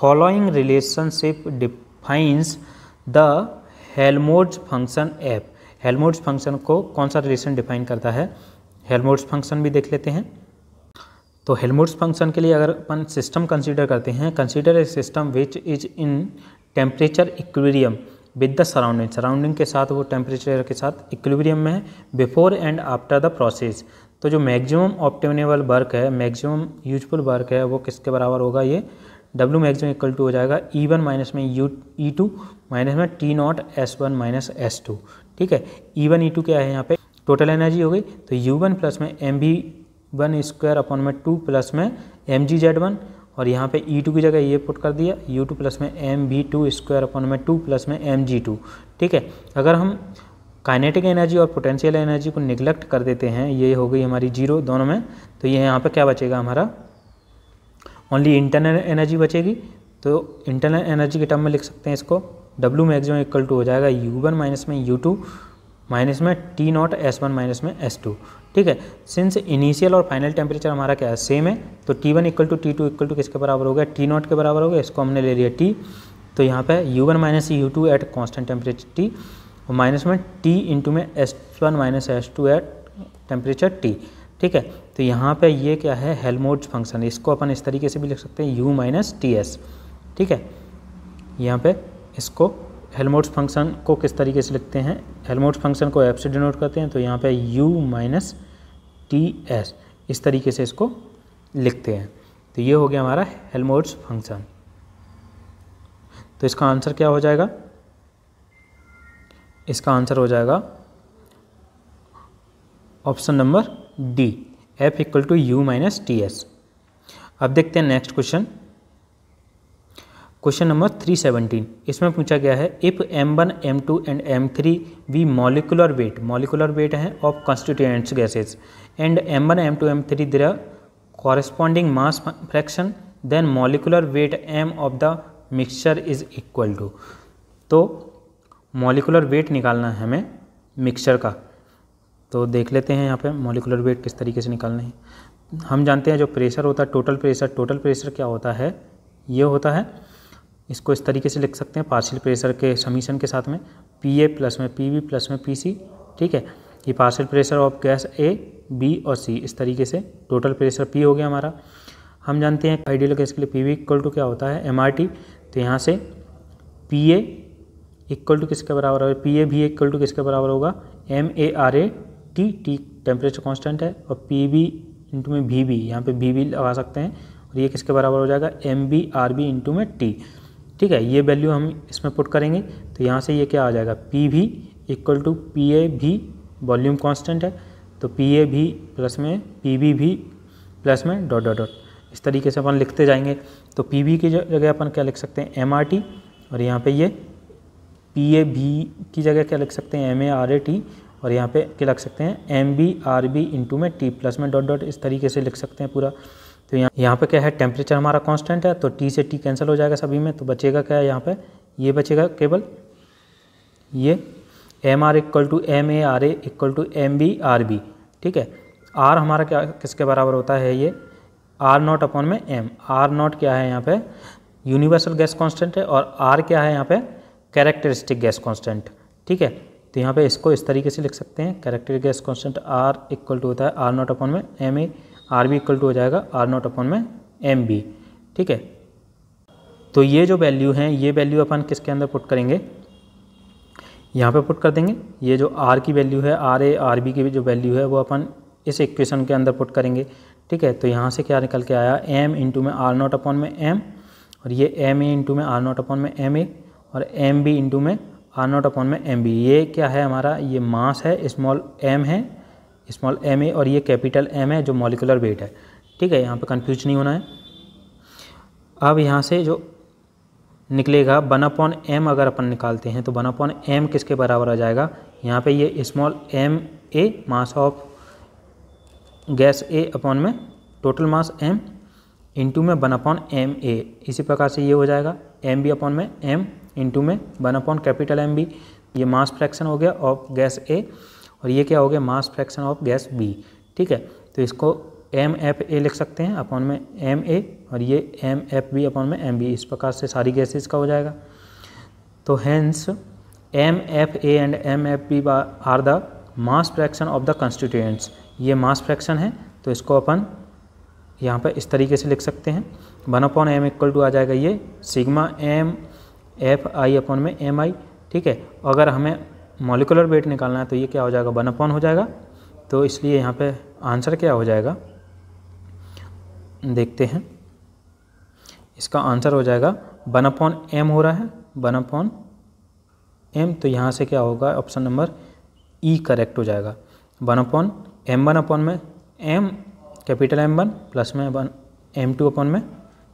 following relationship defines the Helmholtz function F Helmholtz function को कौन सा रिलेशन डिफाइन करता है हेलमोड्स फंक्शन भी देख लेते हैं तो हेलमोड्स फंक्शन के लिए अगर अपन सिस्टम कंसीडर करते हैं consider a system which is in temperature equilibrium with the surrounding surrounding के साथ वो टेम्परेचर के साथ इक्वेरियम में है before and after the process तो जो मैक्सिमम ऑप्टेनेबल वर्क है मैक्सिमम यूजफुल वर्क है वो किसके बराबर होगा ये डब्ल्यू मैक्सिमम इक्वल टू हो जाएगा ई वन माइनस में यू ई टू माइनस में T naught S one minus S two ठीक है ई वन ई टू क्या है यहाँ पे टोटल एनर्जी हो गई तो यू वन प्लस में M B one square upon में टू प्लस में एम जी जेड वन और यहाँ पे ई e टू की जगह ये पुट कर दिया यू टू प्लस में M B two square upon में टू प्लस में एम जी टू ठीक है अगर हम काइनेटिक एनर्जी और पोटेंशियल एनर्जी को निगलेक्ट कर देते हैं ये हो गई हमारी जीरो दोनों में तो ये यहाँ पर क्या बचेगा हमारा ओनली इंटरनल एनर्जी बचेगी तो इंटरनल एनर्जी के टर्म में लिख सकते हैं इसको डब्ल्यू मैक्सिमम इक्वल टू हो जाएगा यू वन माइनस में यू टू माइनस में T naught S one minus में एस टू ठीक है सिंस इनिशियल और फाइनल टेम्परेचर हमारा क्या है सेम है तो T one equal to T two equal to किसके बराबर हो गया टी नॉट के बराबर हो गया इसको हमने ले लिया टी तो यहाँ पे U one minus U two at constant temperature T और माइनस में टी इंटू में S one minus S two at temperature T ठीक है तो यहाँ पे ये क्या है हेलमोड्स फंक्शन इसको अपन इस तरीके से भी लिख सकते हैं यू माइनस टी एस ठीक है यहाँ पे इसको हेलमोड्स फंक्शन को किस तरीके से लिखते हैं हेलमोड्स फंक्शन को एफ से डिनोट करते हैं तो यहाँ पे यू माइनस टी एस इस तरीके से इसको लिखते हैं तो ये हो गया हमारा हेलमोड्स फंक्शन तो इसका आंसर क्या हो जाएगा इसका आंसर हो जाएगा option number D F equal to U minus T S अब देखते हैं नेक्स्ट क्वेश्चन क्वेश्चन नंबर 317 इसमें पूछा गया है if M one M two and M three we molecular weight molecular weight हैं of constituents gases and M M one two M three there corresponding mass fraction then molecular weight M of the mixture is equal to तो मॉलिकुलर वेट निकालना है हमें मिक्सचर का तो देख लेते हैं यहाँ पे मॉलिकुलर वेट किस तरीके से निकालना है हम जानते हैं जो प्रेशर होता है टोटल प्रेशर टोटल प्रेशर क्या होता है ये होता है इसको इस तरीके से लिख सकते हैं पार्शियल प्रेशर के समीशन के साथ में पी ए प्लस में पी प्लस में पी सी ठीक है ये partial pressure of gas A B और सी इस तरीके से टोटल प्रेशर पी हो गया हमारा हम जानते हैं आइडियल गैस के लिए पी वी इक्वल टू क्या होता है एम आर टी तो यहाँ से पी ए इक्वल टू किसके बराबर होगा पी ए भी इक्वल टू किसके बराबर होगा M A R A T T temperature constant है और पी बी इंटू में भी बी यहाँ पे भी बी लगा सकते हैं और ये किसके बराबर हो जाएगा M B R B into में टी ठीक है ये वैल्यू हम इसमें पुट करेंगे तो यहाँ से ये क्या आ जाएगा पी भी इक्वल टू पी ए भी वॉल्यूम कॉन्स्टेंट है तो पी ए भी प्लस में पी बी भी प्लस में डॉट डॉट डॉट इस तरीके से अपन लिखते जाएंगे तो पी बी की जगह अपन क्या लिख सकते हैं एम आर टी और यहाँ पे ये पी ए बी की जगह क्या लिख सकते हैं M A R A T और यहाँ पे क्या लिख सकते हैं M B R B into में टी प्लस में डॉट डॉट इस तरीके से लिख सकते हैं पूरा तो यहाँ यहाँ पे क्या है टेम्परेचर हमारा कांस्टेंट है तो टी से टी कैंसिल हो जाएगा सभी में तो बचेगा क्या है यहाँ पर ये बचेगा केवल ये M R equal to M A R A equal to M B R B ठीक है आर हमारा क्या किसके बराबर होता है ये आर नॉट अपॉन में एम आर नॉट क्या है यहाँ पे यूनिवर्सल गैस कांस्टेंट है और आर क्या है यहाँ पे कैरेक्टरिस्टिक गैस कॉन्स्टेंट ठीक है तो यहाँ पे इसको इस तरीके से लिख सकते हैं character gas constant R equal to होता है आर नॉट अपॉन में M A R B equal to हो जाएगा आर नॉट अपॉन में एम बी ठीक है तो ये जो वैल्यू हैं ये वैल्यू अपन किसके अंदर पुट करेंगे यहाँ पे पुट कर देंगे ये जो आर की वैल्यू है आर ए आर बी की जो वैल्यू है वो अपन इस इक्वेशन के अंदर पुट करेंगे ठीक है तो यहाँ से क्या निकल के आया एम इंटू में आर नॉट अपॉन में एम और ये एम ए इंटू में आर नॉट अपॉन में एम ए और एम बी इंटू में आर नॉट अपॉन में एम बी ये क्या है हमारा ये मास है स्मॉल एम है स्मॉल एम ए और ये कैपिटल एम है जो मॉलिकुलर वेट है ठीक है यहाँ पे कंफ्यूज नहीं होना है अब यहाँ से जो निकलेगा वन अपॉन एम अगर अपन निकालते हैं तो वन अपॉन एम किसके बराबर आ जाएगा यहाँ पे ये small M A mass of gas A upon में टोटल मास एम इंटू में वन अपॉन एम ए इसी प्रकार से ये हो जाएगा एम बी अपॉन में एम इंटू में one upon capital M B ये मास फ्रैक्शन हो गया ऑफ गैस ए और ये क्या हो गया mass fraction of gas B ठीक है तो इसको एम एफ ए लिख सकते हैं अपॉन में एम ए और ये एम एफ बी अपॉन में एम बी इस प्रकार से सारी गैसेज का हो जाएगा तो hence M F A and M F B are the mass fraction of the constituents ये मास फ्रैक्शन है तो इसको अपन यहाँ पर इस तरीके से लिख सकते हैं one upon M equal to आ जाएगा ये sigma M F I upon में एम आई ठीक है अगर हमें मोलिकुलर वेट निकालना है तो ये क्या हो जाएगा वन अपॉन हो जाएगा तो इसलिए यहाँ पे आंसर क्या हो जाएगा देखते हैं इसका आंसर हो जाएगा वन अपॉन एम हो रहा है वन अपॉन एम तो यहाँ से क्या होगा ऑप्शन नंबर ई करेक्ट हो जाएगा one upon M one upon में M capital M one plus में वन एम टू अपॉन में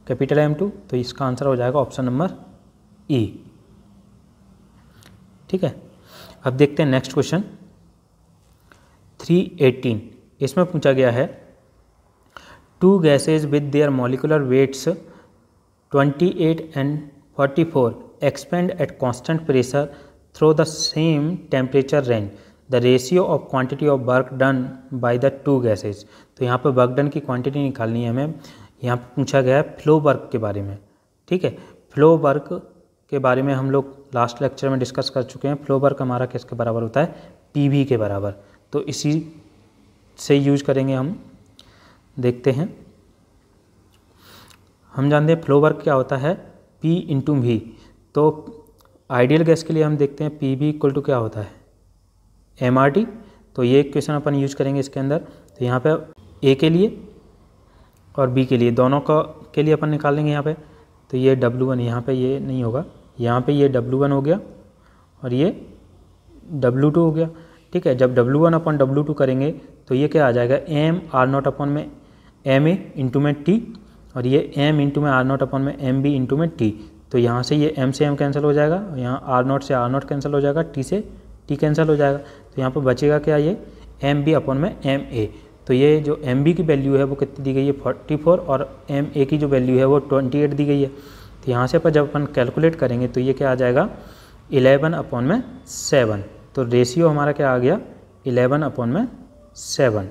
कैपिटल एम टू तो इसका आंसर हो जाएगा ऑप्शन नंबर ई e. ठीक है अब देखते हैं नेक्स्ट क्वेश्चन थ्री एटीन इसमें पूछा गया है two gases with their molecular weights twenty eight and forty four expand at constant pressure through the same temperature range the ratio of quantity of work done by the two gases तो यहाँ पर वर्क डन की क्वान्टिटी निकालनी है हमें यहाँ पर पूछा गया है फ्लो वर्क के बारे में ठीक है फ्लो वर्क के बारे में हम लोग लास्ट लेक्चर में डिस्कस कर चुके हैं फ्लो वर्क हमारा किसके बराबर होता है पी के बराबर तो इसी से यूज करेंगे हम देखते हैं हम जानते हैं फ्लो वर्क क्या होता है पी इंटू वी तो आइडियल गैस के लिए हम देखते हैं पी वी इक्वल टू क्या होता है एम आर टी तो ये क्वेश्चन अपन यूज करेंगे इसके अंदर तो यहाँ पे ए के लिए और बी के लिए दोनों का के लिए अपन निकाल लेंगे यहाँ पे तो ये डब्ल्यू वन यहाँ पे ये नहीं होगा यहाँ पे ये डब्लू वन हो गया और ये डब्लू टू हो गया ठीक है जब डब्लू वन अपन डब्लू टू करेंगे तो ये क्या आ जाएगा एम आर नॉट अपन में एम ए इंटू में टी और ये एम इंटू में आर नॉट अपन में एम बी इंटू में टी तो यहाँ से ये एम से एम कैंसिल हो जाएगा और यहाँ आर नॉट से आर नॉट कैंसिल हो जाएगा टी से टी कैंसिल हो जाएगा तो यहाँ पर बचेगा क्या ये एम बी अपन में एम ए तो ये जो एम बी की वैल्यू है वो कितनी दी गई है फोर्टी फोर और एम ए की जो वैल्यू है वो ट्वेंटी एट दी गई है तो यहाँ से पर जब अपन कैलकुलेट करेंगे तो ये क्या आ जाएगा इलेवन अपॉन में सेवन तो रेशियो हमारा क्या आ गया इलेवन अपॉन में सेवन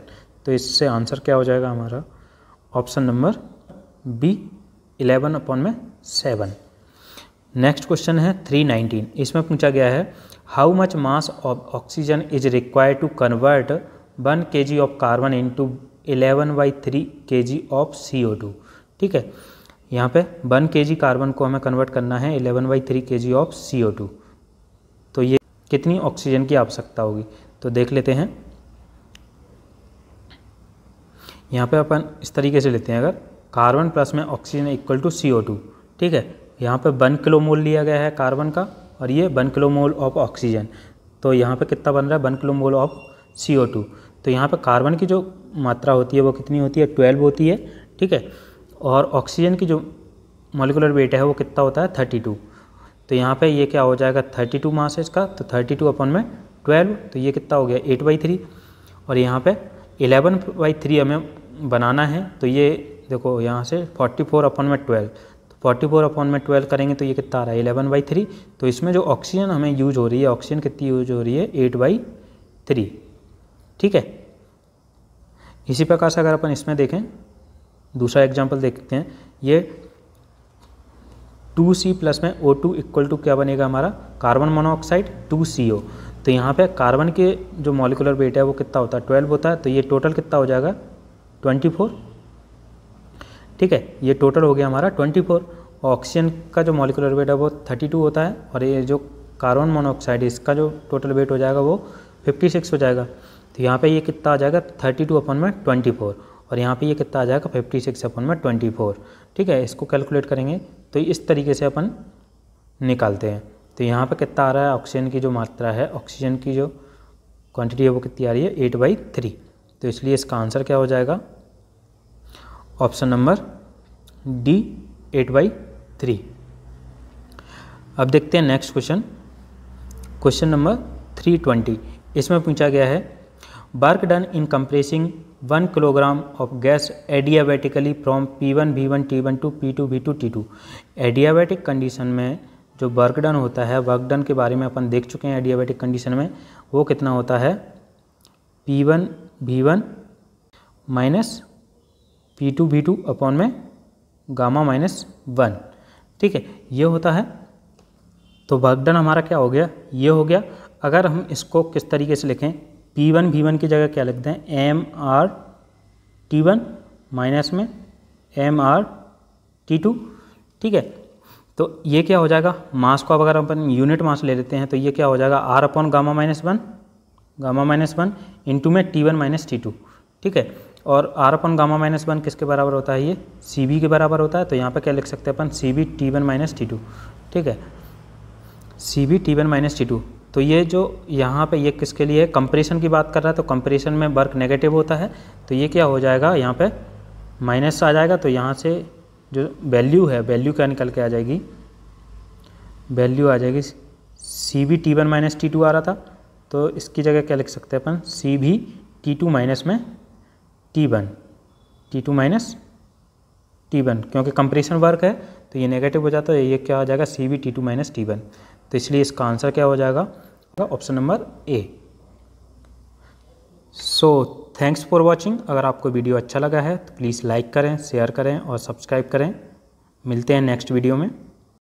तो इससे आंसर क्या हो जाएगा हमारा option number B eleven upon में सेवन नेक्स्ट क्वेश्चन है थ्री नाइनटीन इसमें पूछा गया है how much mass of oxygen is required to convert one K G of carbon into eleven by three K G of C O two ठीक है यहाँ पे वन के जी कार्बन को हमें कन्वर्ट करना है eleven by three K G of C O two तो ये कितनी ऑक्सीजन की आवश्यकता होगी तो देख लेते हैं यहाँ पे अपन इस तरीके से लेते हैं अगर कार्बन प्लस में oxygen equal to C O two ठीक है यहाँ पे वन किलो मोल लिया गया है कार्बन का और ये one kilo mole of oxygen तो यहाँ पे कितना बन रहा है one kilo mole of C O two तो यहाँ पे कार्बन की जो मात्रा होती है वो कितनी होती है ट्वेल्व होती है ठीक है और ऑक्सीजन की जो मोलिकुलर वेट है वो कितना होता है थर्टी टू तो यहाँ पे ये क्या हो जाएगा थर्टी टू मासेज का तो थर्टी टू अपन में ट्वेल्व तो ये कितना हो गया एट बाई थ्री और यहाँ पे इलेवन बाई थ्री हमें बनाना है तो ये देखो यहाँ से फोर्टी फोर अपन में ट्वेल्व तो फोर्टी फोर अपन में ट्वेल्व करेंगे तो ये कितना आ रहा है एलेवन बाई थ्री तो इसमें जो ऑक्सीजन हमें यूज हो रही है ऑक्सीजन कितनी यूज हो रही है एट बाई थ्री ठीक है इसी प्रकार से अगर अपन इसमें देखें दूसरा एग्जाम्पल देखते हैं ये टू सी प्लस में ओ टू इक्वल टू क्या बनेगा हमारा carbon monoxide two C O तो यहाँ पे कार्बन के जो मॉलिकुलर वेट है वो कितना होता है ट्वेल्व होता है तो ये टोटल कितना हो जाएगा ट्वेंटी फोर ठीक है ये टोटल हो गया हमारा ट्वेंटी फोर ऑक्सीजन का जो मॉलिकुलर वेट है वो थर्टी टू होता है और ये जो कार्बन मोनोऑक्साइड इसका जो टोटल वेट हो जाएगा वो फिफ्टी सिक्स हो जाएगा तो यहाँ पर ये कितना आ जाएगा थर्टी टू अपन में ट्वेंटी फोर और यहाँ पे ये कितना आ जाएगा फिफ्टी सिक्स अपन में ट्वेंटी फोर ठीक है इसको कैलकुलेट करेंगे तो इस तरीके से अपन निकालते हैं तो यहाँ पे कितना आ रहा है ऑक्सीजन की जो मात्रा है ऑक्सीजन की जो क्वांटिटी है वो कितनी आ रही है एट बाई थ्री तो इसलिए इसका आंसर क्या हो जाएगा option number D eight by three अब देखते हैं next question question number three twenty इसमें पूछा गया है work done in compressing one kilogram of gas adiabatically from P one V one T one to P two V two T two adiabatic condition में जो वर्क डन होता है वर्क डन के बारे में अपन देख चुके हैं एडियाबैटिक कंडीशन में वो कितना होता है P one V one minus P two V two upon में गामा माइनस वन ठीक है ये होता है तो वर्क डन हमारा क्या हो गया ये हो गया अगर हम इसको किस तरीके से लिखें पी वन वी वन की जगह क्या लिखते हैं M R T one minus में एम आर टी टू ठीक है तो ये क्या हो जाएगा मास को अब अगर अपन यूनिट मास ले लेते हैं तो ये क्या हो जाएगा R upon gamma minus one gamma minus one into में T one minus T two ठीक है और R upon gamma minus one किसके बराबर होता है ये सी बी के बराबर होता है तो यहाँ पे क्या लिख सकते हैं अपन C V T one minus T two ठीक है C V T one minus T two तो ये जो यहाँ पे ये किसके लिए कंप्रेशन की बात कर रहा है तो कंप्रेशन में वर्क नेगेटिव होता है तो ये क्या हो जाएगा यहाँ पे माइनस आ जाएगा तो यहाँ से जो वैल्यू है वैल्यू क्या निकल के आ जाएगी वैल्यू आ जाएगी C V T one minus T two आ रहा था तो इसकी जगह क्या लिख सकते हैं अपन सी भी टी टू माइनस में T one T two minus T one क्योंकि कंप्रेशन वर्क है तो ये नेगेटिव हो जाता है ये क्या हो जाएगा C V T two minus T one तो इसलिए इसका आंसर क्या हो जाएगा option number A so thanks for watching अगर आपको वीडियो अच्छा लगा है तो प्लीज़ लाइक करें शेयर करें और सब्सक्राइब करें मिलते हैं नेक्स्ट वीडियो में